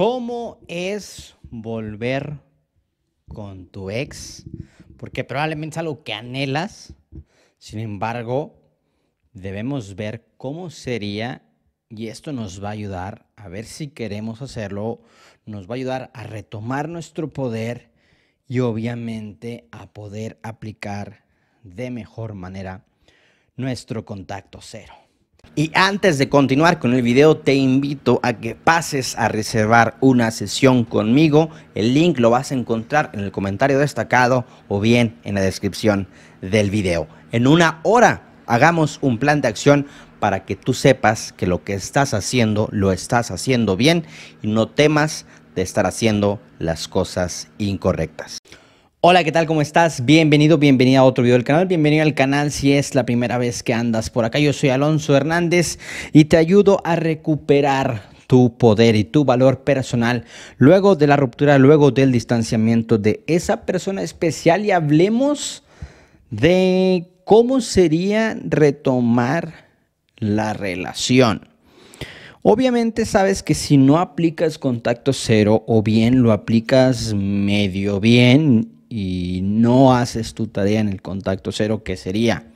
¿Cómo es volver con tu ex? Porque probablemente es algo que anhelas. Sin embargo, debemos ver cómo sería y esto nos va a ayudar a ver si queremos hacerlo. Nos va a ayudar a retomar nuestro poder y obviamente a poder aplicar de mejor manera nuestro contacto cero. Y antes de continuar con el video, te invito a que pases a reservar una sesión conmigo. El link lo vas a encontrar en el comentario destacado o bien en la descripción del video. En una hora hagamos un plan de acción para que tú sepas que lo que estás haciendo lo estás haciendo bien y no temas de estar haciendo las cosas incorrectas. Hola, ¿qué tal? ¿Cómo estás? Bienvenido, bienvenida a otro video del canal. Bienvenido al canal si es la primera vez que andas por acá. Yo soy Alonso Hernández y te ayudo a recuperar tu poder y tu valor personal luego de la ruptura, luego del distanciamiento de esa persona especial y hablemos de cómo sería retomar la relación. Obviamente sabes que si no aplicas contacto cero o bien lo aplicas medio bien, y no haces tu tarea en el contacto cero, que sería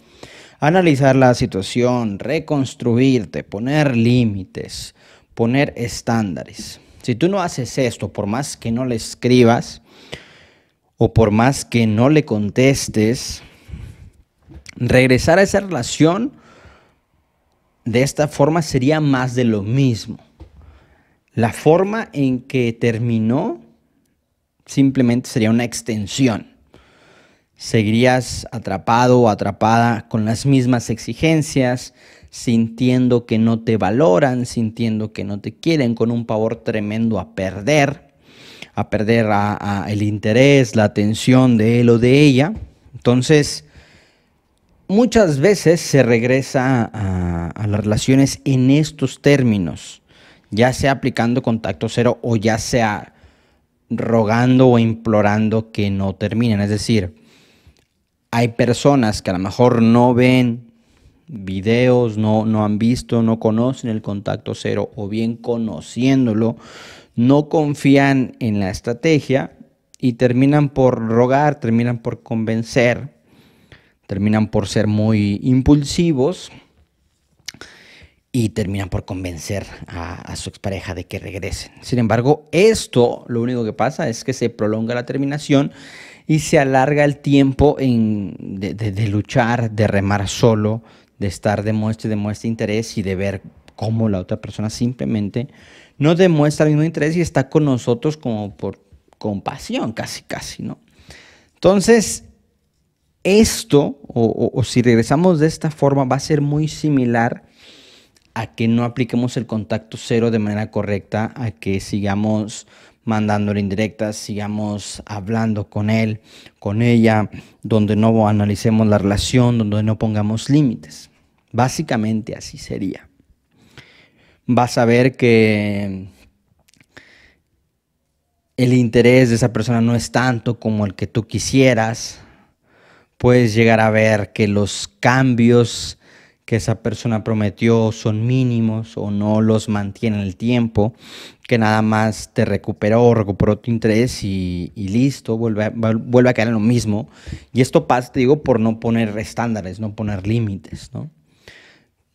analizar la situación, reconstruirte, poner límites, poner estándares. Si tú no haces esto, por más que no le escribas o por más que no le contestes, regresar a esa relación de esta forma sería más de lo mismo. La forma en que terminó simplemente sería una extensión. Seguirías atrapado o atrapada con las mismas exigencias, sintiendo que no te valoran, sintiendo que no te quieren, con un pavor tremendo a perder, a perder el interés, la atención de él o de ella. Entonces, muchas veces se regresa a, a las relaciones en estos términos, ya sea aplicando contacto cero o ya sea rogando o implorando que no terminen. Es decir, hay personas que a lo mejor no ven videos, no, no han visto, no conocen el contacto cero o bien conociéndolo, no confían en la estrategia y terminan por rogar, terminan por convencer, terminan por ser muy impulsivos y terminan por convencer a, su expareja de que regresen. Sin embargo, esto lo único que pasa es que se prolonga la terminación y se alarga el tiempo de, luchar, de remar solo, de estar de muestra y muestra interés y de ver cómo la otra persona simplemente no demuestra el mismo interés y está con nosotros como por compasión, casi, casi, ¿no? Entonces, esto, o si regresamos de esta forma, va a ser muy similar a que no apliquemos el contacto cero de manera correcta, a que sigamos mandándole indirectas, sigamos hablando con él, con ella, donde no analicemos la relación, donde no pongamos límites. Básicamente así sería. Vas a ver que el interés de esa persona no es tanto como el que tú quisieras. Puedes llegar a ver que los cambios que esa persona prometió son mínimos o no los mantiene en el tiempo, que nada más te recuperó o recuperó tu interés y, listo, vuelve a, vuelve a caer en lo mismo. Y esto pasa, te digo, por no poner estándares, no poner límites, ¿no?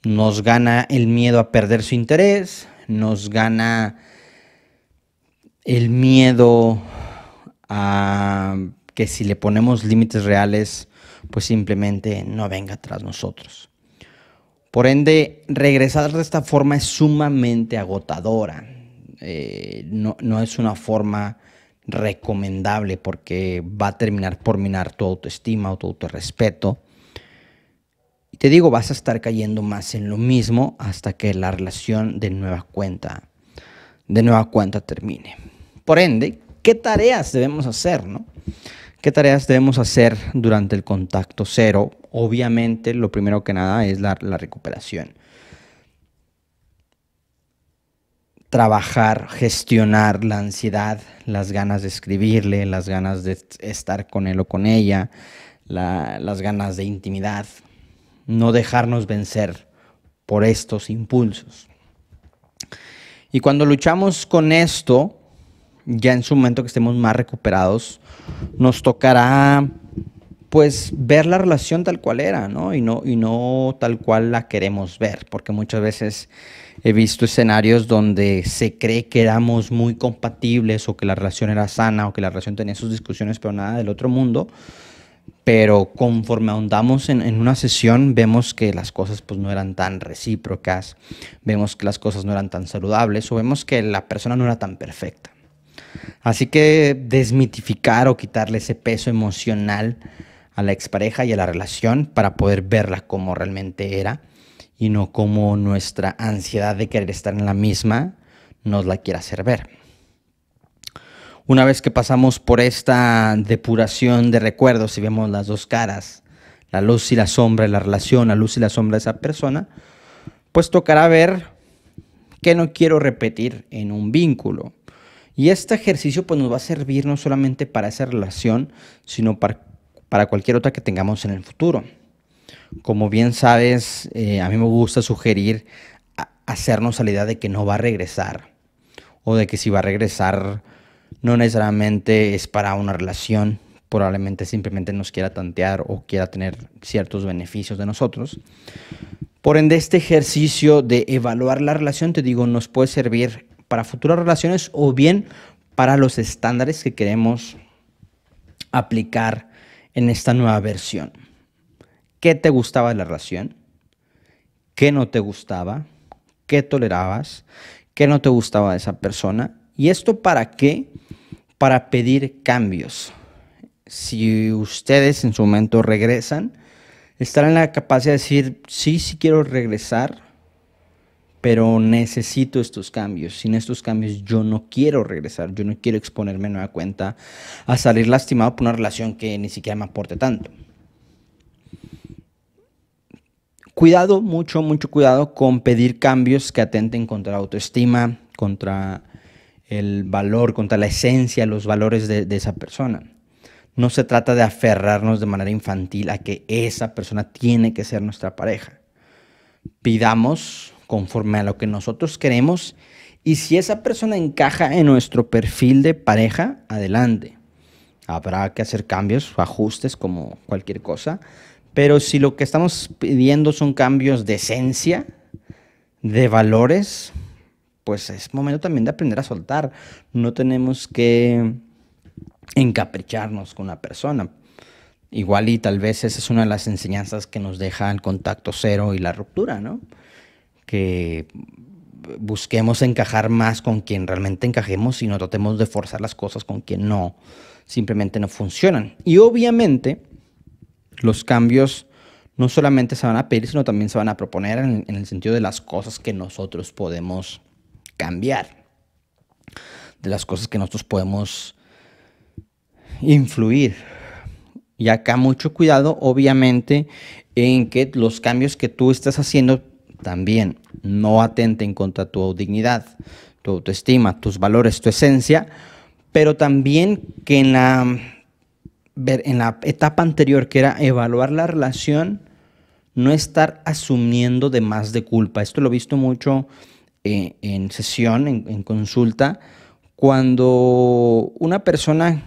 Nos gana el miedo a perder su interés, nos gana el miedo a que si le ponemos límites reales, pues simplemente no venga tras nosotros. Por ende, regresar de esta forma es sumamente agotadora. Eh, no, es una forma recomendable porque va a terminar por minar tu autoestima o tu autorrespeto. Y te digo, vas a estar cayendo más en lo mismo hasta que la relación de nueva cuenta, de nueva cuenta termine. Por ende, ¿qué tareas debemos hacer? No? ¿Qué tareas debemos hacer durante el contacto cero? Obviamente, lo primero que nada es la, recuperación. Trabajar, gestionar la ansiedad, las ganas de escribirle, las ganas de estar con él o con ella, las ganas de intimidad. No dejarnos vencer por estos impulsos. Y cuando luchamos con esto, ya en su momento que estemos más recuperados, nos tocará pues ver la relación tal cual era, ¿no? Y no, y no tal cual la queremos ver, porque muchas veces he visto escenarios donde se cree que éramos muy compatibles o que la relación era sana o que la relación tenía sus discusiones, pero nada del otro mundo. Pero conforme ahondamos en, en una sesión, vemos que las cosas pues, no eran tan recíprocas, vemos que las cosas no eran tan saludables o vemos que la persona no era tan perfecta. Así que desmitificar o quitarle ese peso emocional a la expareja y a la relación para poder verla como realmente era y no como nuestra ansiedad de querer estar en la misma nos la quiera hacer ver. Una vez que pasamos por esta depuración de recuerdos y vemos las dos caras, la luz y la sombra de la relación, la luz y la sombra de esa persona, pues tocará ver qué no quiero repetir en un vínculo y este ejercicio pues, nos va a servir no solamente para esa relación, sino para, para cualquier otra que tengamos en el futuro. Como bien sabes, eh, a mí me gusta sugerir hacernos la idea de que no va a regresar o de que si va a regresar no necesariamente es para una relación, probablemente simplemente nos quiera tantear o quiera tener ciertos beneficios de nosotros. Por ende, este ejercicio de evaluar la relación, te digo, nos puede servir para futuras relaciones o bien para los estándares que queremos aplicar en esta nueva versión. ¿Qué te gustaba de la relación? ¿Qué no te gustaba? ¿Qué tolerabas? ¿Qué no te gustaba de esa persona? ¿Y esto para qué? Para pedir cambios. Si ustedes en su momento regresan, estarán en la capacidad de decir, sí, sí quiero regresar, pero necesito estos cambios. Sin estos cambios yo no quiero regresar, yo no quiero exponerme nueva cuenta a salir lastimado por una relación que ni siquiera me aporte tanto. Cuidado, mucho, mucho cuidado con pedir cambios que atenten contra la autoestima, contra el valor, contra la esencia, los valores de esa persona. No se trata de aferrarnos de manera infantil a que esa persona tiene que ser nuestra pareja. Pidamos conforme a lo que nosotros queremos. Y si esa persona encaja en nuestro perfil de pareja, adelante. Habrá que hacer cambios, ajustes, como cualquier cosa. Pero si lo que estamos pidiendo son cambios de esencia, de valores, pues es momento también de aprender a soltar. No tenemos que encapricharnos con una persona. Igual y tal vez esa es una de las enseñanzas que nos deja el contacto cero y la ruptura, ¿no? que busquemos encajar más con quien realmente encajemos y no tratemos de forzar las cosas con quien no, simplemente no funcionan. Y obviamente los cambios no solamente se van a pedir, sino también se van a proponer en, el sentido de las cosas que nosotros podemos cambiar, de las cosas que nosotros podemos influir. Y acá mucho cuidado, obviamente, en que los cambios que tú estás haciendo también no atenten contra tu dignidad, tu autoestima, tus valores, tu esencia, pero también que en la, en la etapa anterior, que era evaluar la relación, no estar asumiendo de más de culpa. Esto lo he visto mucho eh, en sesión, en consulta, cuando una persona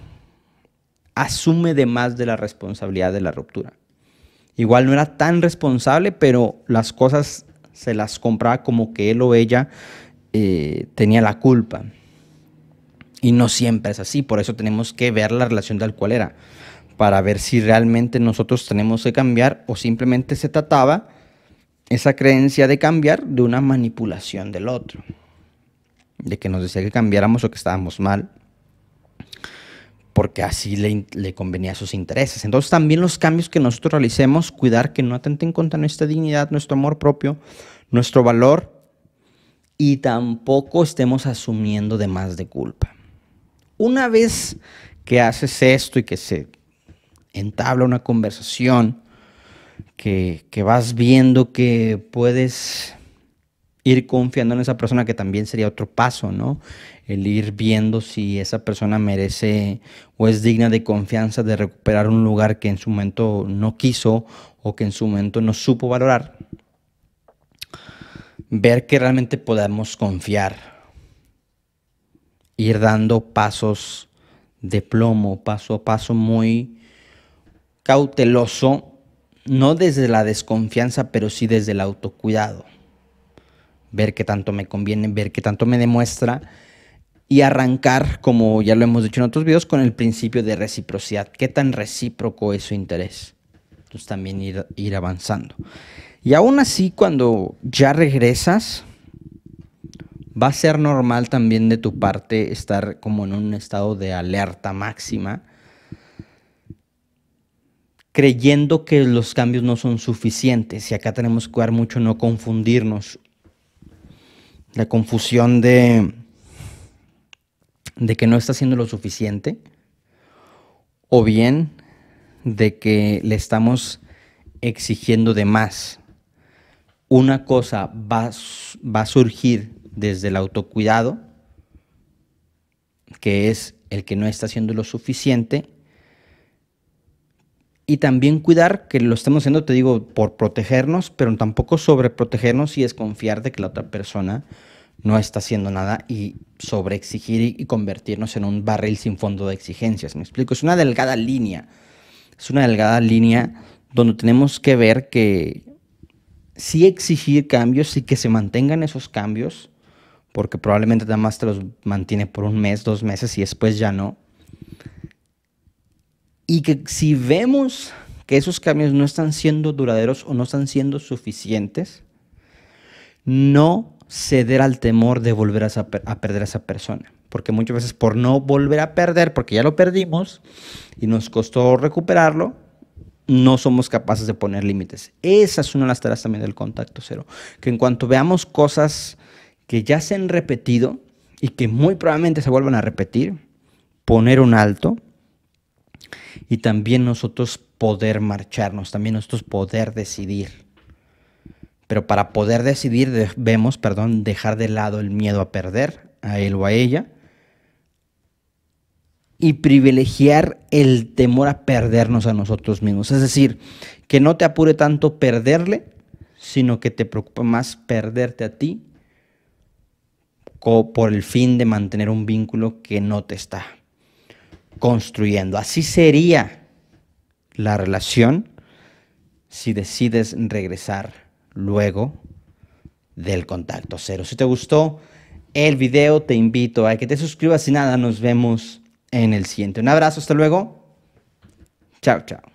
asume de más de la responsabilidad de la ruptura. Igual no era tan responsable, pero las cosas se las compraba como que él o ella eh, tenía la culpa. Y no siempre es así, por eso tenemos que ver la relación tal cual era, para ver si realmente nosotros tenemos que cambiar o simplemente se trataba esa creencia de cambiar de una manipulación del otro, de que nos decía que cambiáramos o que estábamos mal porque así le, convenía a sus intereses. Entonces también los cambios que nosotros realicemos, cuidar que no atenten contra nuestra dignidad, nuestro amor propio, nuestro valor, y tampoco estemos asumiendo de más de culpa. Una vez que haces esto y que se entabla una conversación, que, que vas viendo que puedes ir confiando en esa persona, que también sería otro paso, ¿no? El ir viendo si esa persona merece o es digna de confianza de recuperar un lugar que en su momento no quiso o que en su momento no supo valorar. Ver que realmente podemos confiar. Ir dando pasos de plomo, paso a paso muy cauteloso, no desde la desconfianza, pero sí desde el autocuidado ver qué tanto me conviene, ver qué tanto me demuestra y arrancar, como ya lo hemos dicho en otros videos, con el principio de reciprocidad. ¿Qué tan recíproco es su interés? Entonces también ir, avanzando. Y aún así, cuando ya regresas, va a ser normal también de tu parte estar como en un estado de alerta máxima, creyendo que los cambios no son suficientes. Y acá tenemos que cuidar mucho no confundirnos la confusión de, de que no está haciendo lo suficiente o bien de que le estamos exigiendo de más. Una cosa va, va a surgir desde el autocuidado, que es el que no está haciendo lo suficiente, y también cuidar, que lo estamos haciendo, te digo, por protegernos, pero tampoco sobreprotegernos y desconfiar de que la otra persona no está haciendo nada y sobreexigir y convertirnos en un barril sin fondo de exigencias. Me explico, es una delgada línea, es una delgada línea donde tenemos que ver que sí exigir cambios y que se mantengan esos cambios, porque probablemente nada más te los mantiene por un mes, dos meses y después ya no y que si vemos que esos cambios no están siendo duraderos o no están siendo suficientes, no ceder al temor de volver a, perder a esa persona. Porque muchas veces por no volver a perder, porque ya lo perdimos y nos costó recuperarlo, no somos capaces de poner límites. Esa es una de las tareas también del contacto cero. Que en cuanto veamos cosas que ya se han repetido y que muy probablemente se vuelvan a repetir, poner un alto, y también nosotros poder marcharnos, también nosotros poder decidir. Pero para poder decidir debemos, perdón, dejar de lado el miedo a perder a él o a ella y privilegiar el temor a perdernos a nosotros mismos. Es decir, que no te apure tanto perderle, sino que te preocupe más perderte a ti por el fin de mantener un vínculo que no te está construyendo. Así sería la relación si decides regresar luego del contacto cero. Si te gustó el video, te invito a que te suscribas y nada, nos vemos en el siguiente. Un abrazo, hasta luego. Chao, chao.